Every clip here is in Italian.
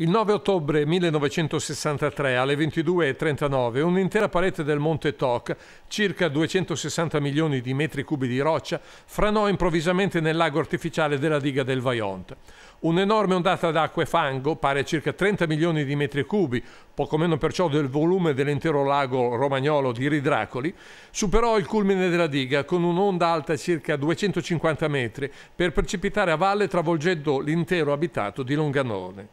Il 9 ottobre 1963 alle 22.39 un'intera parete del Monte Toc, circa 260 milioni di metri cubi di roccia, franò improvvisamente nel lago artificiale della diga del Vaillant. Un'enorme ondata d'acqua e fango, pari a circa 30 milioni di metri cubi, poco meno perciò del volume dell'intero lago romagnolo di Ridracoli, superò il culmine della diga con un'onda alta circa 250 metri per precipitare a valle travolgendo l'intero abitato di Longanone.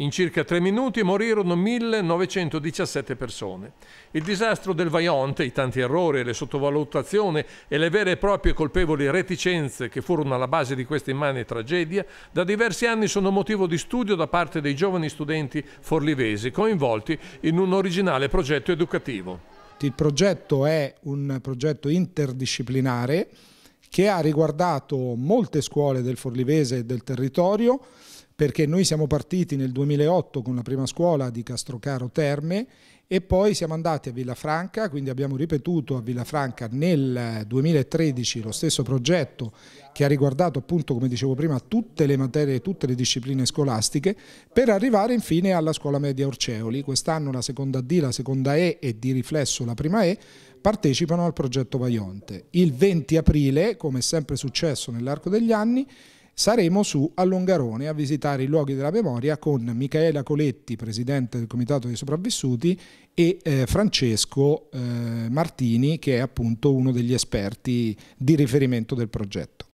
In circa tre minuti morirono 1917 persone. Il disastro del Vaillant, i tanti errori, le sottovalutazioni e le vere e proprie colpevoli reticenze che furono alla base di questa immane tragedia, da diversi anni sono motivo di studio da parte dei giovani studenti forlivesi coinvolti in un originale progetto educativo. Il progetto è un progetto interdisciplinare che ha riguardato molte scuole del Forlivese e del territorio perché noi siamo partiti nel 2008 con la prima scuola di Castrocaro Terme e poi siamo andati a Villafranca, quindi abbiamo ripetuto a Villafranca nel 2013 lo stesso progetto che ha riguardato appunto come dicevo prima tutte le materie, tutte le discipline scolastiche per arrivare infine alla scuola media Orceoli, quest'anno la seconda D, la seconda E e di riflesso la prima E partecipano al progetto Vaionte. Il 20 aprile, come è sempre successo nell'arco degli anni, saremo su a Longarone a visitare i luoghi della memoria con Michaela Coletti, presidente del Comitato dei Sopravvissuti, e eh, Francesco eh, Martini, che è appunto uno degli esperti di riferimento del progetto.